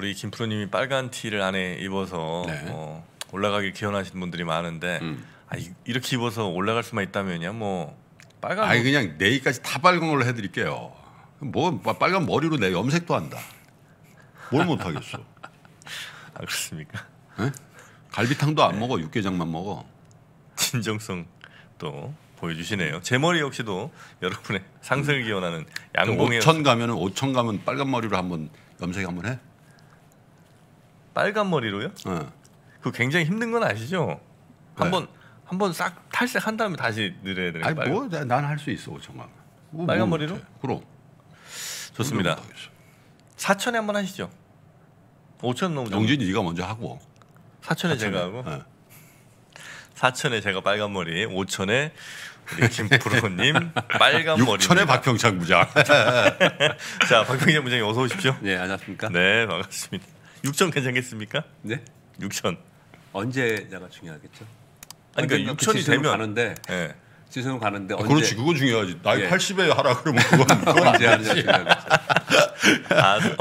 우리 김프로님이 빨간 티를 안에 입어서 네. 어, 올라가길 기원하신 분들이 많은데 음. 아, 이, 이렇게 입어서 올라갈 수만 있다면요 뭐 빨간 아니 그냥 내일까지 다 빨간 걸로 해드릴게요 뭐, 뭐 빨간 머리로 내 염색도 한다 뭘 못하겠어 아 그렇습니까 네? 갈비탕도 안 네. 먹어 육개장만 먹어 진정성 또 보여주시네요. 제 머리 역시도 여러분의 상승을 음. 기원하는 양봉의 5천 가면은 5천 가면 빨간 머리로 한번 염색 한번 해. 빨간 머리로요? 네. 그 굉장히 힘든 건 아시죠? 네. 한번 한번 싹 탈색한 다음에 다시 늘어야 되는 거예요. 아니 뭐난 할 수 있어 정말. 뭐, 빨간 뭐 머리로? 그럼. 좋습니다. 뭐 사천에 한번 하시죠. 5천 너무 영진이 네가 먼저 하고. 사천에, 사천에 제가 하고. 네. 사천에 제가 빨간 머리, 5천에 우리 김프로님 빨간 머리. 6천에 박평창 부장. 자, 박평창 부장님 어서 오십시오. 네, 안녕하십니까? 네, 반갑습니다. 6천 괜찮겠습니까? 네? 6천. 언제냐가 중요하겠죠. 아니 그러니까 6천이 그 되면 가는데 네. 예. 지수는 가는데 아, 언제? 그렇지 그건 중요하지. 나이 예. 80에 하라 그러면 그건 그건 언제 하느냐 중요하죠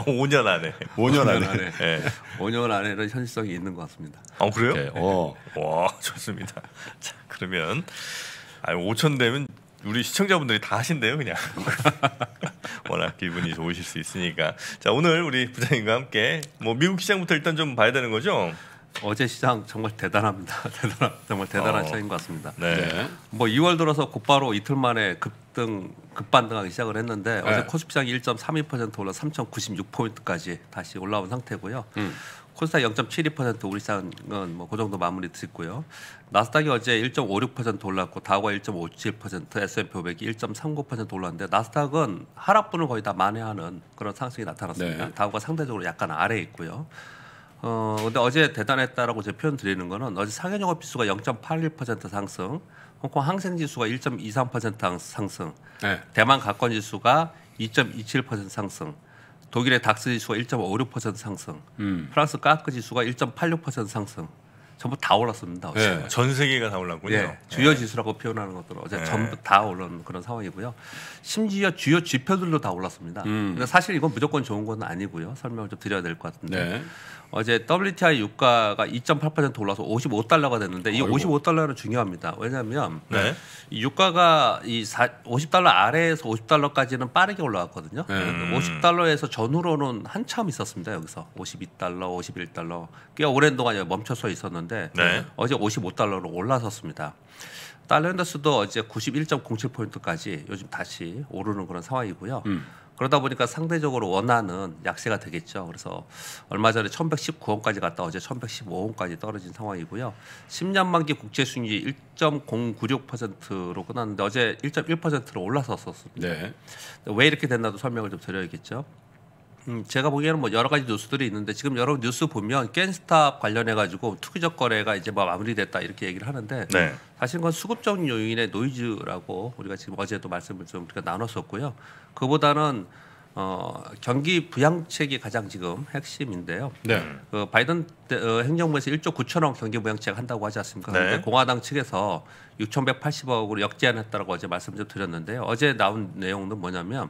5년 아, 어, 안에. 5년, 5년 안에. 안에. 네. 예. 5년 안에는 현실성이 있는 것 같습니다. 아 그래요? 네. 와 좋습니다. 자 그러면 아 5천 되면 우리 시청자분들이 다 하신대요 그냥. 워낙 기분이 좋으실 수 있으니까. 자 오늘 우리 부장님과 함께 뭐 미국 시장부터 일단 좀 봐야 되는 거죠. 어제 시장 정말 대단합니다. 대단한 정말 대단한 어, 시장인 것 같습니다. 네. 네. 뭐 2월 들어서 곧바로 이틀 만에 급등 급반등하기 시작을 했는데 네. 어제 코스피 시장1.32% 올라 3,096포인트까지 다시 올라온 상태고요. 음. 코스닥0.72%울상은 뭐그 정도 마무리 됐고요. 나스닥이 어제 1.56% 올랐고 다우가 1.57%, S&P 500이 1.39% 올랐는데 나스닥은 하락분을 거의 다 만회하는 그런 상승이 나타났습니다. 네. 다우가 상대적으로 약간 아래에 있고요. 어 근데 어제 대단했다라고 제 표현 드리는 거는 어제 상해종합 지수가 0.81% 상승, 홍콩 항생 지수가 1.23% 상승, 네. 대만 가권 지수가 2.27% 상승. 독일의 닥스 지수가 1.56% 상승, 음. 프랑스 까크 지수가 1.86% 상승. 전부 다 올랐습니다. 네. 전 세계가 다 올랐군요. 네. 주요 예. 지수라고 표현하는 것들은 어제 전부 다 올랐는 그런 상황이고요. 심지어 주요 지표들도 다 올랐습니다. 음. 근데 그러니까 사실 이건 무조건 좋은 건 아니고요. 설명을 좀 드려야 될 것 같은데. 네. 어제 WTI 유가가 2.8% 올라서 55달러가 됐는데 이 55달러는 중요합니다. 왜냐하면 네. 이 유가가 이 사, 50달러 아래에서 50달러까지는 빠르게 올라왔거든요. 음. 50달러에서 그 전후로는 한참 있었습니다. 여기서 52달러, 51달러 꽤 오랜 동안 멈춰 서 있었는데 네. 어제 55달러로 올라섰습니다. 달러 인더스도 어제 91.07포인트까지 요즘 다시 오르는 그런 상황이고요. 음. 그러다 보니까 상대적으로 원하는 약세가 되겠죠. 그래서 얼마 전에 1119원까지 갔다 어제 1115원까지 떨어진 상황이고요. 10년 만기 국제 수익률이 1.096%로 끝났는데 어제 1.1%로 올라섰었습니다. 네. 왜 이렇게 됐나도 설명을 좀 드려야겠죠. 음, 제가 보기에는 뭐 여러 가지 뉴스들이 있는데 지금 여러 뉴스 보면 겐스탑 관련해 가지고 투기적 거래가 이제 뭐 마무리됐다 이렇게 얘기를 하는데 네. 사실 그건 수급적 요인의 노이즈라고 우리가 지금 어제도 말씀을 좀 우리가 나눴었고요. 그보다는 어, 경기 부양책이 가장 지금 핵심인데요. 네. 그 바이든 어, 행정부에서 1조 9천억 경기 부양책 한다고 하지 않습니까? 네. 근데 공화당 측에서 6,180억으로 역제안했다라고 어제 말씀 좀 드렸는데요. 어제 나온 내용은 뭐냐면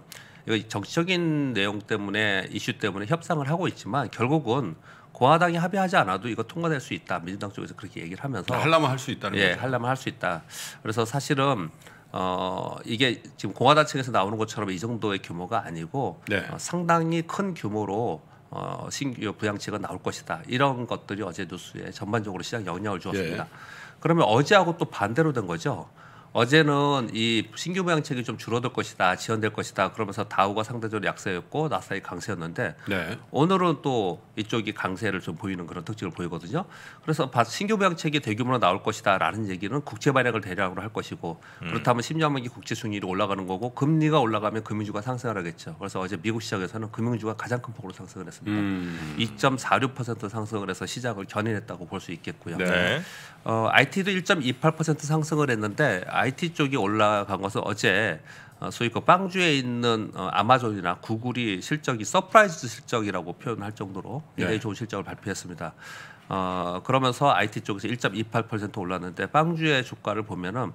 정치적인 내용 때문에 이슈 때문에 협상을 하고 있지만 결국은 공화당이 합의하지 않아도 이거 통과될 수 있다. 민주당 쪽에서 그렇게 얘기를 하면서 할라면 할 수 있다는 예, 거죠. 할라면 할 수 있다. 그래서 사실은 어 이게 지금 공화당 측에서 나오는 것처럼 이 정도의 규모가 아니고 네. 어, 상당히 큰 규모로 어, 신규 부양책가 나올 것이다. 이런 것들이 어제 뉴스에 전반적으로 시장 영향을 주었습니다. 예. 그러면 어제하고 또 반대로 된 거죠. 어제는 이 신규 모양책이 좀 줄어들 것이다, 지연될 것이다. 그러면서 다우가 상대적으로 약세였고 나사이 강세였는데 네. 오늘은 또 이쪽이 강세를 좀 보이는 그런 특징을 보이거든요. 그래서 신규 모양책이 대규모로 나올 것이다라는 얘기는 국제 발행을 대량으로 할 것이고 음. 그렇다면 심0년만기 국제 순위로 올라가는 거고 금리가 올라가면 금융주가 상승을 하겠죠. 그래서 어제 미국 시장에서는 금융주가 가장 큰 폭으로 상승을 했습니다. 음. 2.46% 상승을 해서 시작을 견인했다고 볼 수 있겠고요. 네. 어, IT도 1.28% 상승을 했는데 IT 쪽이 올라간 것은 어제 어, 소위 그 빵주에 있는 어, 아마존이나 구글이 실적이 서프라이즈 실적이라고 표현할 정도로 굉장히 네. 좋은 실적을 발표했습니다. 어, 그러면서 IT 쪽에서 1.28% 올랐는데 빵주의 주가를 보면은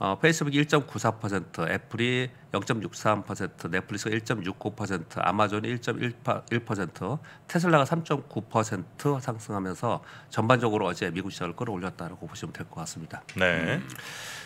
어, 페이스북이 1.94%, 애플이 0.63%, 넷플릭스가 1.69%, 아마존이 1.1%, 테슬라가 3.9% 상승하면서 전반적으로 어제 미국 시장을 끌어올렸다고 보시면 될 것 같습니다. 네. 음,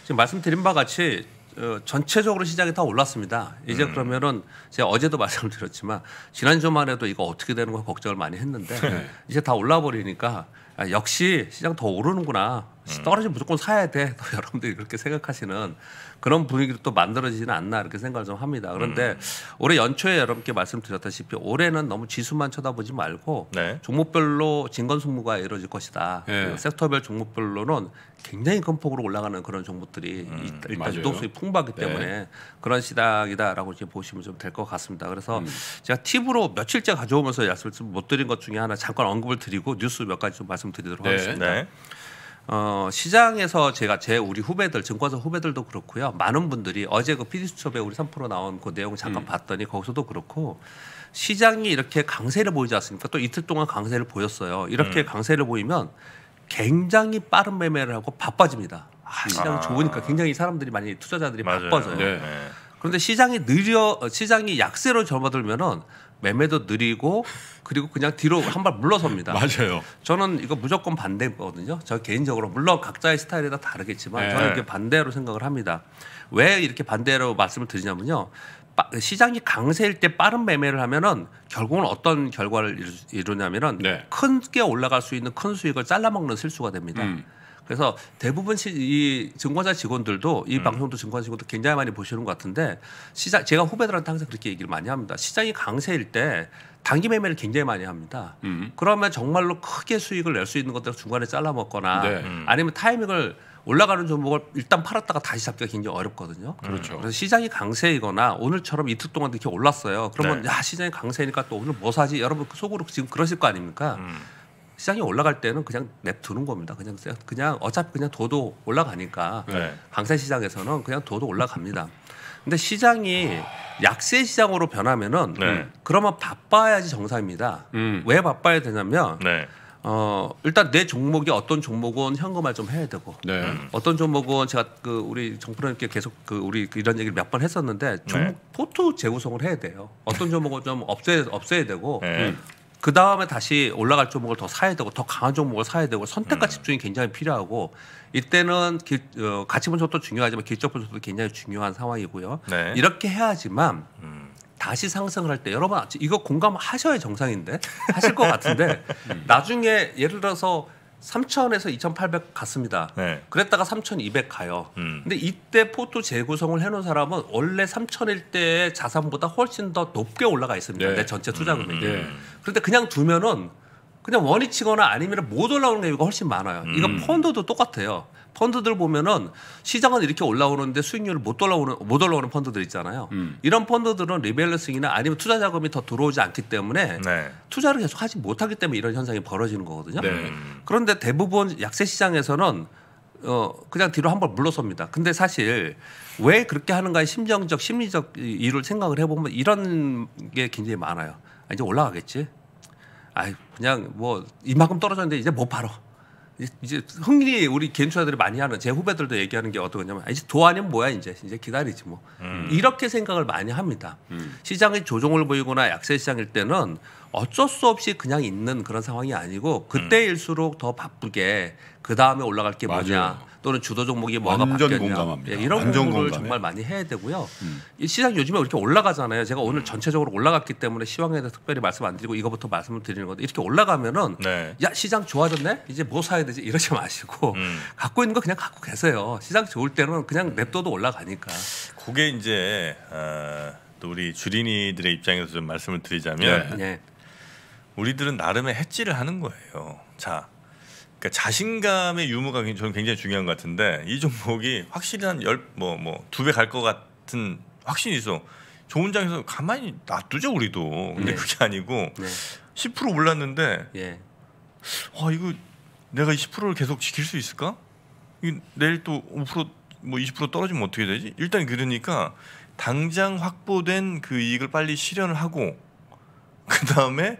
지금 말씀드린 바 같이 어, 전체적으로 시장이 다 올랐습니다. 이제 음. 그러면은 제가 어제도 말씀드렸지만 지난 주만 해도 이거 어떻게 되는 거 걱정을 많이 했는데 네. 이제 다 올라 버리니까 아, 역시 시장 더 오르는구나. 음. 떨어지면 무조건 사야 돼. 또 여러분들이 그렇게 생각하시는 그런 분위기도또 만들어지지는 않나 이렇게 생각을 좀 합니다. 그런데 음. 올해 연초에 여러분께 말씀드렸다시피 올해는 너무 지수만 쳐다보지 말고 네. 종목별로 진건승부가 이루어질 것이다. 네. 섹터별 종목별로는 굉장히 큰 폭으로 올라가는 그런 종목들이 음, 일단 유동성이 풍부하기 네. 때문에 네. 그런 시장이다라고 이제 보시면 좀 될 것 같습니다. 그래서 음. 제가 팁으로 며칠째 가져오면서 말씀을 못 드린 것 중에 하나 잠깐 언급을 드리고 뉴스 몇 가지 좀 말씀드리도록 네. 하겠습니다. 네. 어, 시장에서 제가 제 우리 후배들 증권사 후배들도 그렇고요. 많은 분들이 어제 그 피디수첩에 우리 3% 나온 그 내용 잠깐 음. 봤더니 거기서도 그렇고 시장이 이렇게 강세를 보이지 않습니까? 또 이틀 동안 강세를 보였어요. 이렇게 음. 강세를 보이면 굉장히 빠른 매매를 하고 바빠집니다. 아, 시장 아. 좋으니까 굉장히 사람들이 많이 투자자들이 맞아요. 바빠져요. 네. 네. 그런데 시장이 느려 어, 시장이 약세로 접어들면은 매매도 느리고 그리고 그냥 뒤로 한 발 물러섭니다. 맞아요. 저는 이거 무조건 반대거든요. 저 개인적으로 물론 각자의 스타일에 다 다르겠지만 네. 저는 이렇게 반대로 생각을 합니다. 왜 이렇게 반대로 말씀을 드리냐면요. 시장이 강세일 때 빠른 매매를 하면은 결국은 어떤 결과를 이루냐면은 네. 큰게 올라갈 수 있는 큰 수익을 잘라먹는 실수가 됩니다. 음. 그래서 대부분 시, 이 증권사 직원들도 이 음. 방송도 증권사 직원도 굉장히 많이 보시는 것 같은데 시장 제가 후배들한테 항상 그렇게 얘기를 많이 합니다. 시장이 강세일 때 단기 매매를 굉장히 많이 합니다. 음. 그러면 정말로 크게 수익을 낼 수 있는 것들 을 중간에 잘라 먹거나 네. 음. 아니면 타이밍을 올라가는 종목을 일단 팔았다가 다시 잡기가 굉장히 어렵거든요. 음. 그렇죠. 그래서 시장이 강세이거나 오늘처럼 이틀 동안 이렇게 올랐어요. 그러면 네. 야 시장이 강세니까 또 오늘 뭐 사지? 여러분 속으로 지금 그러실 거 아닙니까? 음. 시장이 올라갈 때는 그냥 냅두는 겁니다. 그냥 그냥 어차피 그냥 도도 올라가니까 네. 강세 시장에서는 그냥 도도 올라갑니다. 근데 시장이 약세 시장으로 변하면은 네. 음, 그러면 바빠야지 정상입니다. 음. 왜 바빠야 되냐면 네. 어 일단 내 종목이 어떤 종목은 현금화 좀 해야 되고 네. 음. 어떤 종목은 제가 그 우리 정프로님께 계속 그 우리 이런 얘기를 몇 번 했었는데 종목 네. 포트 재구성을 해야 돼요. 어떤 종목은 좀 없애 없애야 되고 음, 그 다음에 다시 올라갈 종목을 더 사야 되고 더 강한 종목을 사야 되고 선택과 음. 집중이 굉장히 필요하고 이때는 길, 어, 가치 분석도 중요하지만 기적 분석도 굉장히 중요한 상황이고요. 네. 이렇게 해야지만 음. 다시 상승을 할 때 여러분 이거 공감하셔야 정상인데 하실 것 같은데 음. 나중에 예를 들어서 3,000에서 2,800 갔습니다. 네. 그랬다가 3,200 가요. 음. 근데 이때 포트 재구성을 해놓은 사람은 원래 3,000일 때의 자산보다 훨씬 더 높게 올라가 있습니다. 네. 내 전체 투자 금액이. 음, 음, 음. 그런데 그냥 두면은 그냥 원위치거나 아니면 못 올라오는 경우가 훨씬 많아요. 음. 이거 펀드도 똑같아요. 펀드들 보면은 시장은 이렇게 올라오는데 수익률을 못 올라오는 못 올라오는 펀드들 있잖아요. 음. 이런 펀드들은 리밸런싱이나 아니면 투자 자금이 더 들어오지 않기 때문에 네. 투자를 계속 하지 못하기 때문에 이런 현상이 벌어지는 거거든요. 네. 그런데 대부분 약세 시장에서는 어 그냥 뒤로 한번 물러섭니다. 근데 사실 왜 그렇게 하는가의 심정적 심리적 이유를 생각을 해보면 이런 게 굉장히 많아요. 아, 이제 올라가겠지. 아 그냥 뭐 이만큼 떨어졌는데 이제 못팔어 뭐 이제 흥일 우리 개인투자들이 많이 하는 제 후배들도 얘기하는 게 어떤 거냐면 아, 이제 도안이면 뭐야 이제 이제 기다리지 뭐 음. 이렇게 생각을 많이 합니다. 음. 시장이 조종을 보이거나 약세 시장일 때는 어쩔 수 없이 그냥 있는 그런 상황이 아니고 그때일수록 음. 더 바쁘게 그 다음에 올라갈 게 맞아요. 뭐냐 또는 주도 종목이 뭐가 바뀌었냐 공감합니다. 예, 이런 공부를 정말 많이 해야 되고요. 음. 이 시장 요즘에 이렇게 올라가잖아요. 제가 오늘 음. 전체적으로 올라갔기 때문에 시황에 대해서 특별히 말씀 안 드리고 이거부터 말씀을 드리는 건데 이렇게 올라가면은 네. 야 시장 좋아졌네 이제 뭐 사야 되지 이러지 마시고 음. 갖고 있는 거 그냥 갖고 계세요. 시장 좋을 때는 그냥 음. 냅둬도 올라가니까. 그게 이제 어, 또 우리 주린이들의 입장에서 좀 말씀을 드리자면. 네. 네. 우리들은 나름의 해지를 하는 거예요. 자, 그러니까 자신감의 유무가 저는 굉장히 중요한 것 같은데 이 종목이 확실히 한열 뭐 뭐 두 배 갈 것 같은 확신이 있어. 좋은 장에서 가만히 놔두죠 우리도. 근데 네. 그게 아니고 네. 10% 올랐는데 예. 아 이거 내가 20%를 계속 지킬 수 있을까? 이 내일 또 5%뭐 20% 떨어지면 어떻게 되지? 일단 그러니까 당장 확보된 그 이익을 빨리 실현을 하고 그 다음에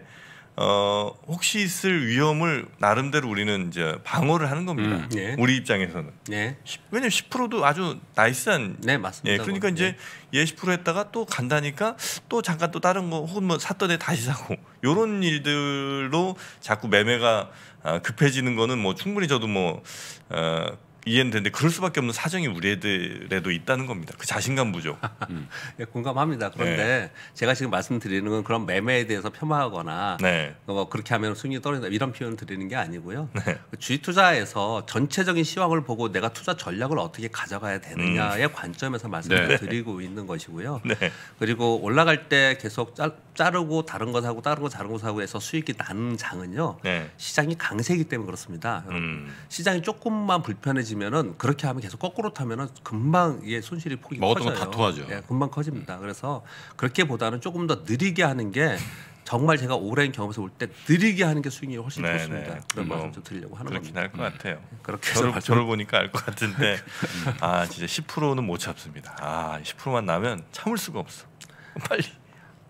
어, 혹시 있을 위험을 나름대로 우리는 이제 방어를 하는 겁니다. 음, 예. 우리 입장에서는. 예. 왜냐면 하 10%도 아주 나이스한. 네, 맞습니다. 예, 그러니까 이제 예10% 했다가 또 간다니까 또 잠깐 또 다른 거 혹은 뭐 샀던 애 다시 사고 요런 일들로 자꾸 매매가 아, 급해지는 거는 뭐 충분히 저도 뭐 어, 이해는 되는데 그럴 수밖에 없는 사정이 우리 애들에도 있다는 겁니다. 그 자신감 부족. 음. 예, 공감합니다. 그런데 네. 제가 지금 말씀드리는 건 그런 매매에 대해서 폄하하거나 네. 뭐 그렇게 하면 수익이 떨어진다 이런 표현을 드리는 게 아니고요. 네. 그 주식 투자에서 전체적인 시황을 보고 내가 투자 전략을 어떻게 가져가야 되느냐의 음. 관점에서 말씀을 네. 드리고 있는 것이고요. 네. 그리고 올라갈 때 계속 짤 자르고 다른 거 사고 다른 거 다른 거 사고 해서 수익이 나는 장은요 네. 시장이 강세이기 때문에 그렇습니다 음. 시장이 조금만 불편해지면은 그렇게 하면 계속 거꾸로 타면은 금방 이게 손실이 폭이 커져요 다 토하죠. 예, 금방 커집니다 음. 그래서 그렇게보다는 조금 더 느리게 하는 게 정말 제가 오랜 경험에서 볼 때 느리게 하는 게 수익이 률 훨씬 네네. 좋습니다. 네. 그런 뭐, 말씀 좀 드리려고 하는 그렇긴 겁니다. 그렇긴 할것 음. 같아요. 예, 그렇게 해서 저를, 저를 보니까 알 것 같은데 음. 아 진짜 10%는 못잡습니다아 10%만 나면 참을 수가 없어. 빨리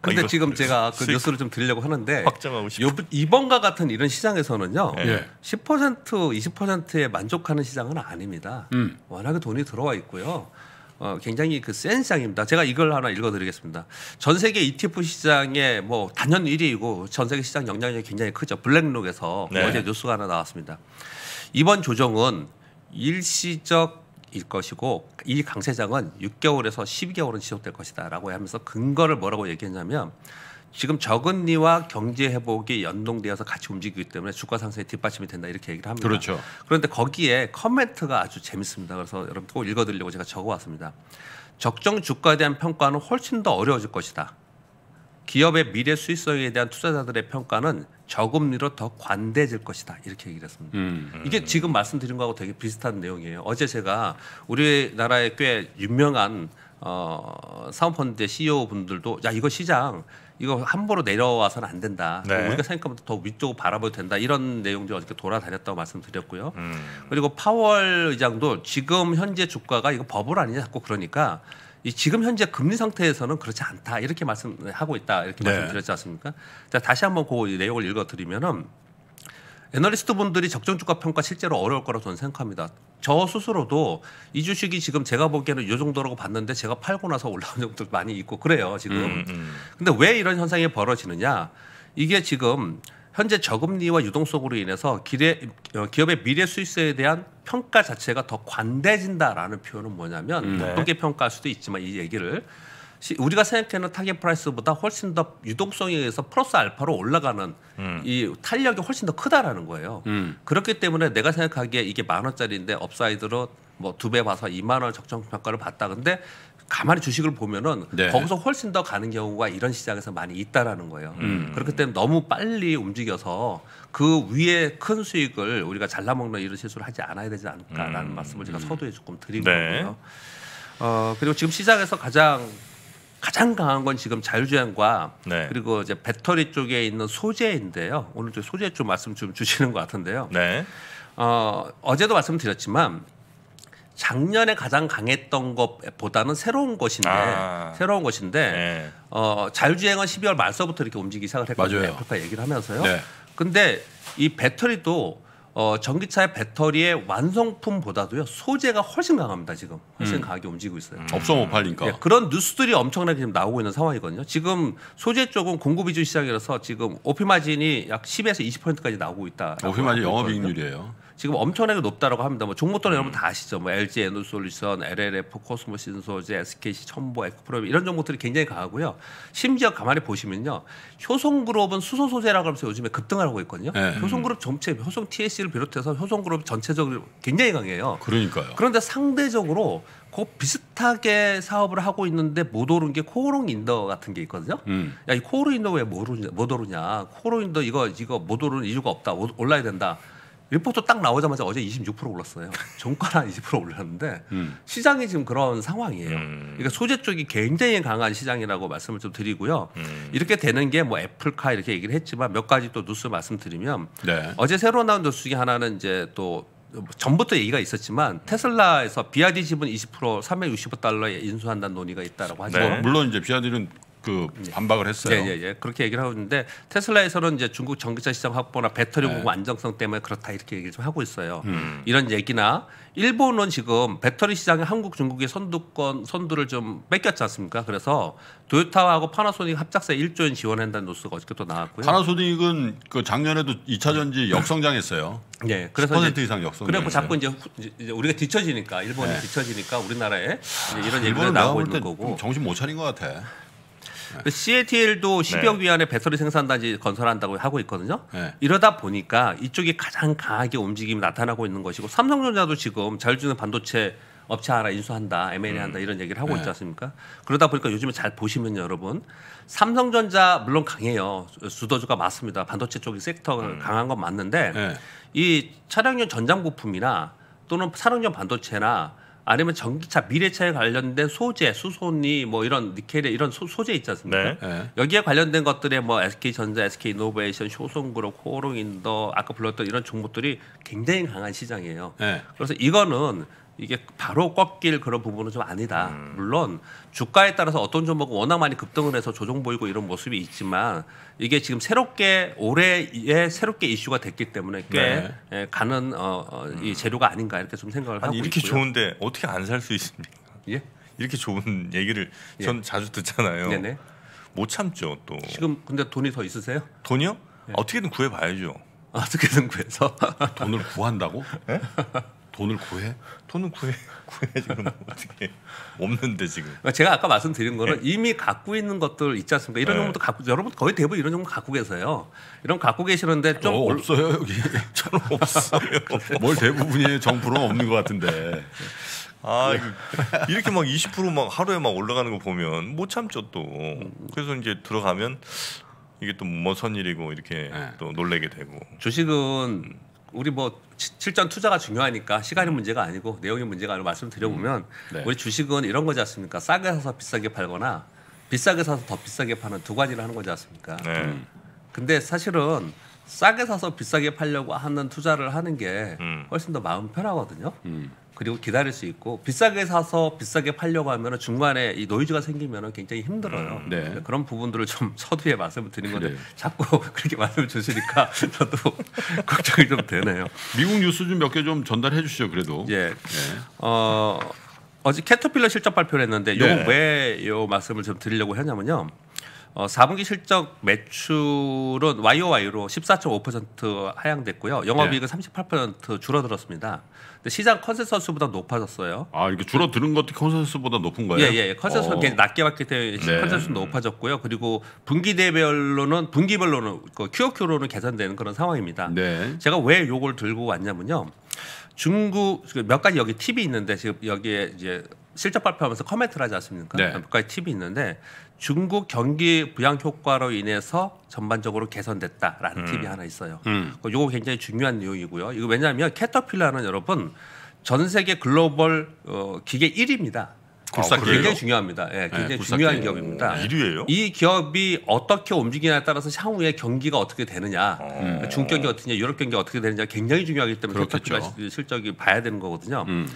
근데 어, 지금 제가 그 뉴스를 좀 드리려고 하는데 확정하고 싶어. 이번과 같은 이런 시장에서는요. 예. 10% 예. 20%에 만족하는 시장은 아닙니다. 음. 워낙에 돈이 들어와 있고요. 어, 굉장히 그센 시장입니다. 제가 이걸 하나 읽어드리겠습니다. 전 세계 ETF 시장의 뭐 단연 1위이고 전 세계 시장 영향력이 굉장히 크죠. 블랙록에서 네. 어제 뉴스가 하나 나왔습니다. 이번 조정은 일시적 일 것이고 이 강세장은 6개월에서 12개월은 지속될 것이다라고 하면서 근거를 뭐라고 얘기했냐면 지금 적은리와 경제 회복이 연동되어서 같이 움직이기 때문에 주가 상승에 뒷받침이 된다 이렇게 얘기를 합니다. 그렇죠. 그런데 거기에 커멘트가 아주 재밌습니다. 그래서 여러분 꼭 읽어드리려고 제가 적어왔습니다. 적정 주가에 대한 평가는 훨씬 더 어려워질 것이다. 기업의 미래 수익성에 대한 투자자들의 평가는 저금리로 더 관대해질 것이다 이렇게 얘기를 했습니다. 음, 음. 이게 지금 말씀드린 거하고 되게 비슷한 내용이에요. 어제 제가 우리나라에 꽤 유명한 어, 사모펀드의 CEO 분들도 야 이거 시장 이거 함부로 내려와서는 안 된다. 네. 우리가 생각보다 더 위쪽으로 바라봐도 된다. 이런 내용들 어저께 돌아다녔다고 말씀드렸고요. 음. 그리고 파월 의장도 지금 현재 주가가 이거 버블 아니냐 자꾸 그러니까 이 지금 현재 금리 상태에서는 그렇지 않다 이렇게 말씀하고 있다 이렇게 네. 말씀드렸지 않습니까? 자 다시 한번 그 내용을 읽어드리면은 애널리스트 분들이 적정 주가 평가 실제로 어려울 거라고 저는 생각합니다. 저 스스로도 이 주식이 지금 제가 보기에는 요 정도라고 봤는데 제가 팔고 나서 올라온 정도 많이 있고 그래요 지금. 음, 음. 근데 왜 이런 현상이 벌어지느냐? 이게 지금 현재 저금리와 유동성으로 인해서 기대, 어, 기업의 미래 수익세에 대한 평가 자체가 더 관대진다라는 표현은 뭐냐면 나쁘게 음, 네. 평가할 수도 있지만 이 얘기를 우리가 생각하는 타겟 프라이스보다 훨씬 더 유동성에 의해서 플러스 알파로 올라가는 음. 이 탄력이 훨씬 더 크다라는 거예요. 음. 그렇기 때문에 내가 생각하기에 이게 만 원짜리인데 업사이드로 뭐 두 배 봐서 2만 원 적정 평가를 받다. 근데 가만히 주식을 보면은 네. 거기서 훨씬 더 가는 경우가 이런 시장에서 많이 있다라는 거예요. 음. 그렇기 때문에 너무 빨리 움직여서 그 위에 큰 수익을 우리가 잘라먹는 이런 실수를 하지 않아야 되지 않을까라는 음. 말씀을 제가 음. 서두에 조금 드린 네. 거고요. 어 그리고 지금 시장에서 가장 가장 강한 건 지금 자율주행과 네. 그리고 이제 배터리 쪽에 있는 소재인데요. 오늘 도 소재 좀 말씀 좀 주시는 것 같은데요. 네. 어, 어제도 말씀드렸지만 작년에 가장 강했던 것보다는 새로운 것인데 아. 새로운 것인데 네. 어, 자율주행은 12월 말서부터 이렇게 움직이기 시작을 했거든요. 애플카 얘기를 하면서요. 네. 근데 이 배터리도 어, 전기차의 배터리의 완성품보다도요 소재가 훨씬 강합니다 지금 훨씬 음. 강하게 움직이고 있어요. 음. 없어 못팔리니 예, 그런 뉴스들이 엄청나게 지금 나오고 있는 상황이거든요. 지금 소재 쪽은 공급 위주 시장이라서 지금 오피 마진이 약 10에서 20%까지 나오고 있다. 오피 마진 영업 이익률이에요. 지금 엄청나게 높다라고 합니다. 뭐 종목들은 음. 여러분 다 아시죠. 뭐 LG 에너솔루션, LLF, 코스모 뭐 신소재, SKC 첨보, 에코프로 이런 종목들이 굉장히 강하고요. 심지어 가만히 보시면요. 효성그룹은 수소 소재라고 하면서 요즘에 급등을 하고 있거든요. 네. 효성그룹 음. 전체 효성 TSC를 비롯해서 효성그룹 전체적으로 굉장히 강해요. 그러니까요. 그런데 상대적으로 그 비슷하게 사업을 하고 있는데 못 오른 게 코오롱 인더 같은 게 있거든요. 음. 야이 코오롱 인더 왜 못 오르냐? 못 오르냐? 코오롱 인더 이거 이거 못 오르는 이유가 없다. 올라야 된다. 리포트 딱 나오자마자 어제 26% 올랐어요. 종가는 20% 올랐는데 음. 시장이 지금 그런 상황이에요. 음. 그러니까 소재 쪽이 굉장히 강한 시장이라고 말씀을 좀 드리고요. 음. 이렇게 되는 게 뭐 애플카 이렇게 얘기를 했지만 몇 가지 또 뉴스 말씀드리면 네. 어제 새로 나온 뉴스 중에 하나는 이제 또 전부터 얘기가 있었지만 테슬라에서 비아디 지분 20% 360달러에 인수한다는 논의가 있다라고 하죠. 네. 물론 이제 비아디는 그 예. 반박을 했어요. 예, 예, 예. 그렇게 얘기를 하고 있는데 테슬라에서는 이제 중국 전기차 시장 확보나 배터리 네. 공급 네. 안정성 때문에 그렇다 이렇게 얘기를 좀 하고 있어요. 음. 이런 얘기나 일본은 지금 배터리 시장에 한국 중국의 선두권 선두를 좀 뺏겼지 않습니까? 그래서 도요타하고 파나소닉 합작세 1조 원 지원한다는 뉴스가 어저께 또 나왔고요. 파나소닉은 그 작년에도 2차 전지 네. 역성장했어요. 예, 그래서 10% 이상 역성. 그래고 자꾸 이제, 이제, 우리가 뒤처지니까 일본이 네. 뒤처지니까 우리나라에 이런 아, 얘기가 나오고 있는 거고. 정신 못 차린 것 같아. 그 CATL도 10여 위안의 배터리 생산단지 건설한다고 하고 있거든요. 네. 이러다 보니까 이쪽이 가장 강하게 움직임이 나타나고 있는 것이고 삼성전자도 지금 자율주행 반도체 업체 하나 인수한다, M&A 한다 음. 이런 얘기를 하고 네. 있지 않습니까? 그러다 보니까 요즘에 잘 보시면 여러분 삼성전자 물론 강해요. 수도주가 맞습니다. 반도체 쪽이 섹터가 음. 강한 건 맞는데 이 차량용 전장 부품이나 또는 차량용 반도체나 아니면 전기차 미래차에 관련된 소재 수소니 뭐 이런 니켈 이런 소, 소재 있지 않습니까? 네. 네. 여기에 관련된 것들에 뭐 SK 전자, SK 이노베이션, 효성그룹, 호롱인더 아까 불렀던 이런 종목들이 굉장히 강한 시장이에요. 네. 그래서 이거는 이게 바로 꺾일 그런 부분은 좀 아니다. 음. 물론 주가에 따라서 어떤 종목은 워낙 많이 급등을 해서 조정 보이고 이런 모습이 있지만 이게 지금 새롭게 올해에 새롭게 이슈가 됐기 때문에 꽤 네. 예, 가는 어, 어, 이 음. 재료가 아닌가 이렇게 좀 생각을 아니, 하고 이렇게 있고요. 좋은데 어떻게 안 살 수 있습니까? 예? 이렇게 좋은 얘기를 예. 전 예. 자주 듣잖아요. 네네. 못 참죠 또. 지금 근데 돈이 더 있으세요? 돈이요? 예. 어떻게든 구해봐야죠. 어떻게든 구해서 돈을 구한다고? 네? 돈을 구해? 돈은 구해 구해야지 그럼 어떻게 없는데 지금. 그러니까 제가 아까 말씀드린 거는 네. 이미 갖고 있는 것들 있지 않습니까? 이런 종목도 네. 갖고 여러분 거의 대부분 이런 종목 갖고 계세요. 이런 거 갖고 계시는데 어, 좀 어, 없어요 여기 저는 없어요. 뭘 대부분이 정부는 없는 것 같은데. 아 네. 이렇게 막 20%막 하루에 막 올라가는 거 보면 못 참죠 또. 음. 그래서 이제 들어가면 이게 또 무선 일이고 이렇게 네. 또 놀래게 되고. 주식은 우리 뭐 실전 투자가 중요하니까 시간이 음. 문제가 아니고 내용이 문제가 아니고 말씀드려보면 음. 네. 우리 주식은 이런 거지 않습니까? 싸게 사서 비싸게 팔거나 비싸게 사서 더 비싸게 파는 두 가지를 하는 거지 않습니까? 네. 음. 근데 사실은 싸게 사서 비싸게 팔려고 하는 투자를 하는 게 음. 훨씬 더 마음 편하거든요. 음. 그리고 기다릴 수 있고 비싸게 사서 비싸게 팔려고 하면 중간에 이 노이즈가 생기면 굉장히 힘들어요. 음, 네. 네. 그런 부분들을 좀 서두에 말씀을 드린 건데 그래요. 자꾸 그렇게 말씀을 주시니까 저도 걱정이 좀 되네요. 미국 뉴스 좀 몇 개 좀 전달해 주시죠. 그래도. 예. 네. 어, 어제 캐터필러 실적 발표를 했는데 네. 요왜 요 말씀을 좀 드리려고 하냐면요 어, 4분기 실적 매출은 YOY로 14.5% 하향됐고요. 영업이익은 네. 38% 줄어들었습니다. 근데 시장 컨센서스보다 높아졌어요. 아 이게 렇 줄어드는 것도 컨센서스보다 높은 거예요? 예예. 예. 예, 예. 컨센서스 어. 굉장히 낮게 봤기 때문에 네. 컨센서스 높아졌고요. 그리고 분기 대별로는 분기별로는 그 QOQ로는 개선되는 그런 상황입니다. 네. 제가 왜 요걸 들고 왔냐면요. 중국 몇 가지 여기 팁이 있는데 지금 여기에 이제 실적 발표하면서 커멘트를 하지 않습니까? 네. 몇 그러니까 가지 팁이 있는데 중국 경기 부양 효과로 인해서 전반적으로 개선됐다라는 음. 팁이 하나 있어요. 음. 이거 굉장히 중요한 내용이고요. 이거 왜냐하면 캐터필라는 여러분 전 세계 글로벌 어, 기계 1위입니다. 굴삭 아, 굉장히 중요합니다. 예, 네, 굉장히 네, 중요한 기업입니다. 1위예요? 이 기업이 어떻게 움직이냐에 따라서 향후에 경기가 어떻게 되느냐, 어... 그러니까 중국 경기 어떻냐 유럽 경기 어떻게 되느냐 굉장히 중요하기 때문에 캐터필라 실적이 봐야 되는 거거든요. 음.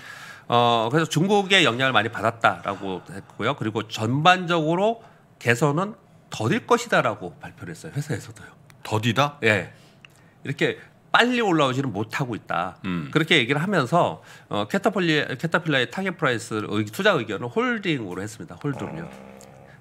어, 그래서 중국의 영향을 많이 받았다라고 했고요. 그리고 전반적으로 개선은 더딜 것이다라고 발표를 했어요. 회사에서도요. 더디다? 예. 이렇게 빨리 올라오지는 못하고 있다. 음. 그렇게 얘기를 하면서 어, 캐터필리, 캐터필라의 타겟 프라이스 투자 의견을 홀딩으로 했습니다. 홀드로요. 어.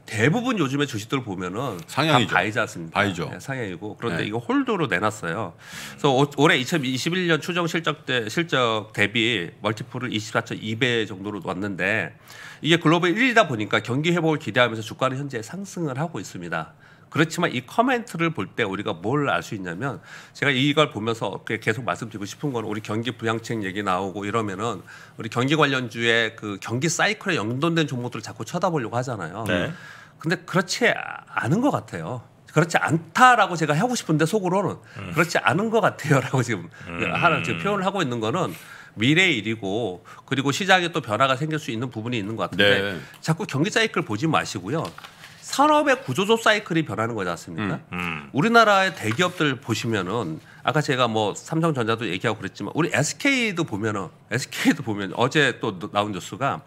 대부분 요즘에 주식들 보면은 상향이죠. 다 바이지 않습니까? 바이죠. 네, 상향이고 그런데 네. 이거 홀더로 내놨어요. 그래서 오, 올해 2021년 추정 실적 대 실적 대비 멀티플을 24.2배 정도로 놨는데 이게 글로벌 1위다 보니까 경기 회복을 기대하면서 주가는 현재 상승을 하고 있습니다. 그렇지만 이 커멘트를 볼 때 우리가 뭘 알 수 있냐면 제가 이걸 보면서 계속 말씀드리고 싶은 건 우리 경기 부양책 얘기 나오고 이러면은 우리 경기 관련주의 그 경기 사이클에 연동된 종목들을 자꾸 쳐다보려고 하잖아요. 네. 근데 그렇지 않은 것 같아요. 그렇지 않다라고 제가 하고 싶은데 속으로는 음. 그렇지 않은 것 같아요라고 지금 음. 하는 지금 표현을 하고 있는 거는 미래의 일이고 그리고 시장에 또 변화가 생길 수 있는 부분이 있는 것 같은데 네. 자꾸 경기 사이클 보지 마시고요. 산업의 구조적 사이클이 변하는 거지 않습니까? 음, 음. 우리나라의 대기업들 보시면은 아까 제가 뭐 삼성전자도 얘기하고 그랬지만 우리 SK도 보면은 SK도 보면 어제 또 나온 뉴스가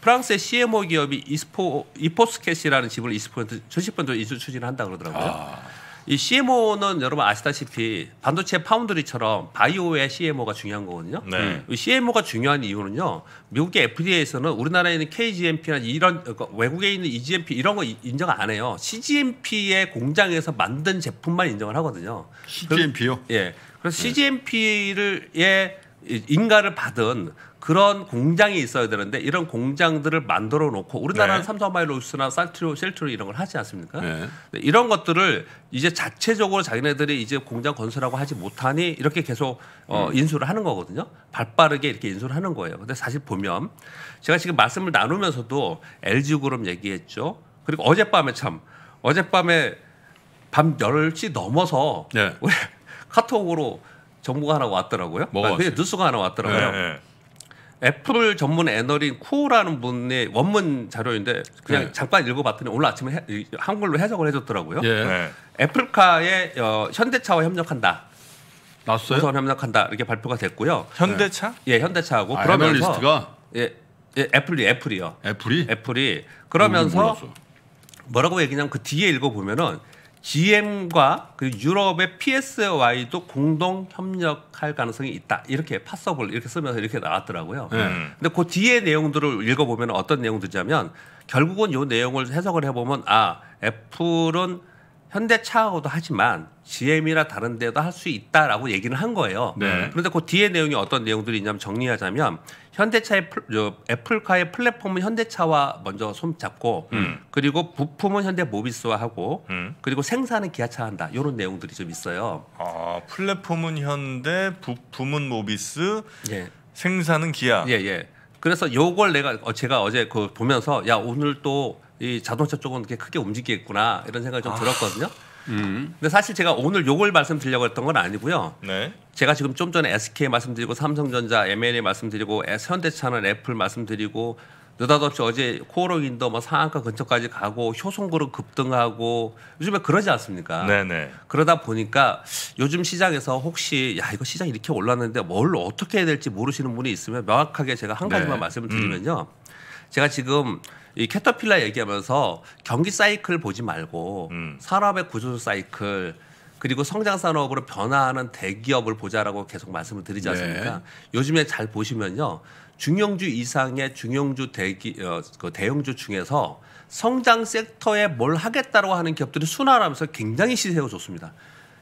프랑스의 CMO 기업이 이스포 이포스켓이라는 지분을 20% 70% 이주 추진을 한다 그러더라고요. 아. 이 CMO는 여러분 아시다시피 반도체 파운드리처럼 바이오의 CMO가 중요한 거거든요. 네. CMO가 중요한 이유는요. 미국의 FDA에서는 우리나라에 있는 KGMP나 이런 그러니까 외국에 있는 EGMP 이런 거 인정 안 해요. CGMP의 공장에서 만든 제품만 인정을 하거든요. CGMP요? 그, 예. 그래서 CGMP를 예 인가를 받은 그런 공장이 있어야 되는데 이런 공장들을 만들어 놓고 우리나라는 네. 삼성바이오로스나 셀트로, 셀트로 이런 걸 하지 않습니까? 네. 네. 이런 것들을 이제 자체적으로 자기네들이 이제 공장 건설하고 하지 못하니 이렇게 계속 어, 음. 인수를 하는 거거든요. 발빠르게 이렇게 인수를 하는 거예요. 근데 사실 보면 제가 지금 말씀을 나누면서도 LG그룹 얘기했죠. 그리고 어젯밤에 참 어젯밤에 밤 10시 넘어서 네. 카톡으로 정보가 하나 왔더라고요. 뭐 그러니까 뉴스가 하나 왔더라고요. 네, 네. 애플 전문 애널인 쿠라는 분의 원문 자료인데 그냥 네. 잠깐 읽어봤더니 오늘 아침에 해, 한글로 해석을 해줬더라고요. 예. 네. 애플카에 어, 현대차와 협력한다. 났어요? 우선 협력한다 이렇게 발표가 됐고요. 현대차? 네. 예, 현대차하고 아, 그러면서 애널리스트가 예, 예, 애플이 애플이요. 애플이? 애플이 그러면서 뭐라고 얘기냐면 그 뒤에 읽어 보면은 GM과 그 유럽의 PSY도 공동 협력할 가능성이 있다. 이렇게 파서블 이렇게 쓰면서 이렇게 나왔더라고요. 음. 근데 그 뒤에 내용들을 읽어보면 어떤 내용들이냐면 결국은 요 내용을 해석을 해보면 아 애플은 현대차하고도 하지만 GM이나 다른 데도 할 수 있다라고 얘기를 한 거예요. 네. 그런데 그 뒤에 내용이 어떤 내용들이 있냐면 정리하자면 현대차의 애플카의 플랫폼은 현대차와 먼저 손잡고 음. 그리고 부품은 현대 모비스와 하고 음. 그리고 생산은 기아차 한다 이런 내용들이 좀 있어요. 아 플랫폼은 현대, 부품은 모비스, 예. 생산은 기아. 예예. 예. 그래서 요걸 내가 어, 제가 어제 그 보면서 야 오늘 또 이 자동차 쪽은 이렇게 크게 움직이겠구나 이런 생각이 좀 아. 들었거든요. 음. 근데 사실 제가 오늘 요걸 말씀드리려고 했던 건 아니고요. 네. 제가 지금 좀 전에 SK 말씀드리고 삼성전자, M&A 말씀드리고 현대차는 애플 말씀드리고 느닷없이 어제 코오롱인도 뭐 상한가 근처까지 가고 효성그룹 급등하고 요즘에 그러지 않습니까? 네네. 네. 그러다 보니까 요즘 시장에서 혹시 야 이거 시장 이렇게 올랐는데 뭘 어떻게 해야 될지 모르시는 분이 있으면 명확하게 제가 한 가지만 네. 말씀을 드리면요. 음. 제가 지금 이 캐터필라 얘기하면서 경기 사이클 보지 말고 음. 산업의 구조 사이클 그리고 성장 산업으로 변화하는 대기업을 보자라고 계속 말씀을 드리지 네. 않습니까? 네. 요즘에 잘 보시면요. 중형주 이상의 중형주 대기 어, 그 대형주 중에서 성장 섹터에 뭘 하겠다고 라 하는 기업들이 순환하면서 굉장히 시세가 좋습니다.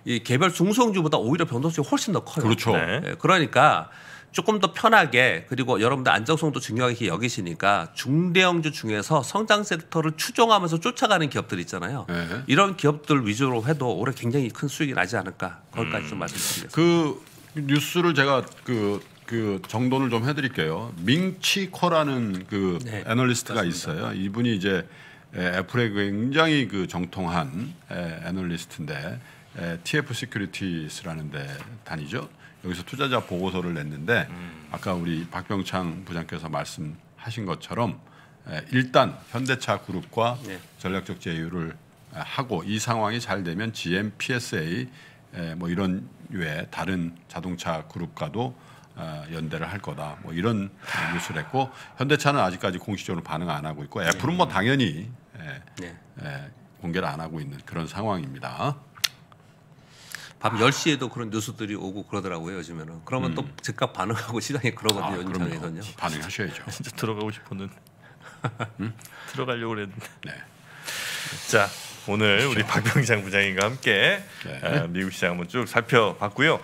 이 개별 중소형주보다 오히려 변동성이 훨씬 더 커요. 그렇죠. 네. 그러니까 조금 더 편하게 그리고 여러분들 안정성도 중요하게 여기시니까 중대형주 중에서 성장 섹터를 추종하면서 쫓아가는 기업들 있잖아요. 네. 이런 기업들 위주로 해도 올해 굉장히 큰 수익이 나지 않을까 거기까지 음. 좀 말씀드리겠습니다. 그 뉴스를 제가 그그 그 정돈을 좀 해드릴게요. 밍치코라는 그 네, 애널리스트가 있어요. 이분이 이제 애플에 굉장히 그 정통한 애널리스트인데 예, TF 시큐리티스라는데 다니죠. 여기서 투자자 보고서를 냈는데 음. 아까 우리 박병창 부장께서 말씀하신 것처럼 에, 예, 일단 현대차 그룹과 네. 전략적 제휴를 에, 예, 하고 이 상황이 잘 되면 GM, PSA 뭐 이런 외 다른 자동차 그룹과도 아, 연대를 할 거다 뭐 이런 뉴스를 했고 현대차는 아직까지 공식적으로 반응 안 하고 있고 네. 애플은 뭐 당연히 에, 네. 공개를 안 하고 있는 그런 상황입니다. 밤 10시에도 그런 뉴스들이 오고 그러더라고요, 요즘에는. 그러면 음. 또 즉각 반응하고 시장이 그러거든요, 아, 연장에는요 반응하셔야죠. 진짜 들어가고 싶었는데. 음? 들어가려고 그랬는데. 네. 자, 오늘 우리 박병장 부장님과 함께 네. 아, 미국 시장 한번 쭉 살펴봤고요.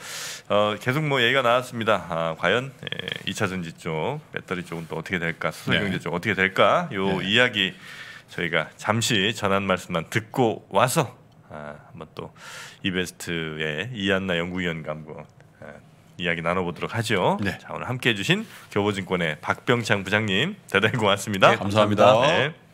어, 계속 뭐 얘기가 나왔습니다. 아, 과연 예, 2차 전지 쪽, 배터리 쪽은 또 어떻게 될까, 수소경제 네. 쪽 어떻게 될까, 요 네. 이야기 저희가 잠시 전한 말씀만 듣고 와서 아, 한번 또 이베스트의 이한나 연구위원감과 아, 이야기 나눠보도록 하죠. 네. 자 오늘 함께해주신 교보증권의 박병창 부장님 대단히 고맙습니다. 네, 감사합니다. 네.